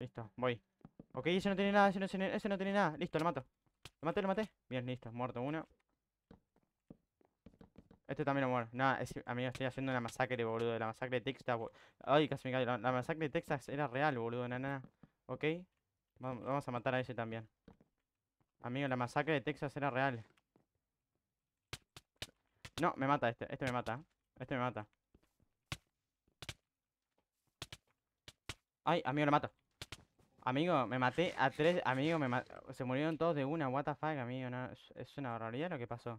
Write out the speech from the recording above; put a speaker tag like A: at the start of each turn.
A: Listo, voy. Ok, ese no tiene nada, ese no, tiene nada. Listo, lo mato. Lo maté, lo maté. Bien, listo, muerto uno. Este también lo muere. Nada, amigo, estoy haciendo una masacre, boludo. La masacre de Texas. Ay, casi me cae. La, masacre de Texas era real, boludo, nada Ok. Vamos, vamos a matar a ese también. Amigo, la masacre de Texas era real. No, me mata este. Este me mata. Este me mata. Ay, amigo, lo mato. Amigo, me maté a tres. Amigo, se murieron todos de una. What the fuck, amigo. No, es una barbaridad lo que pasó.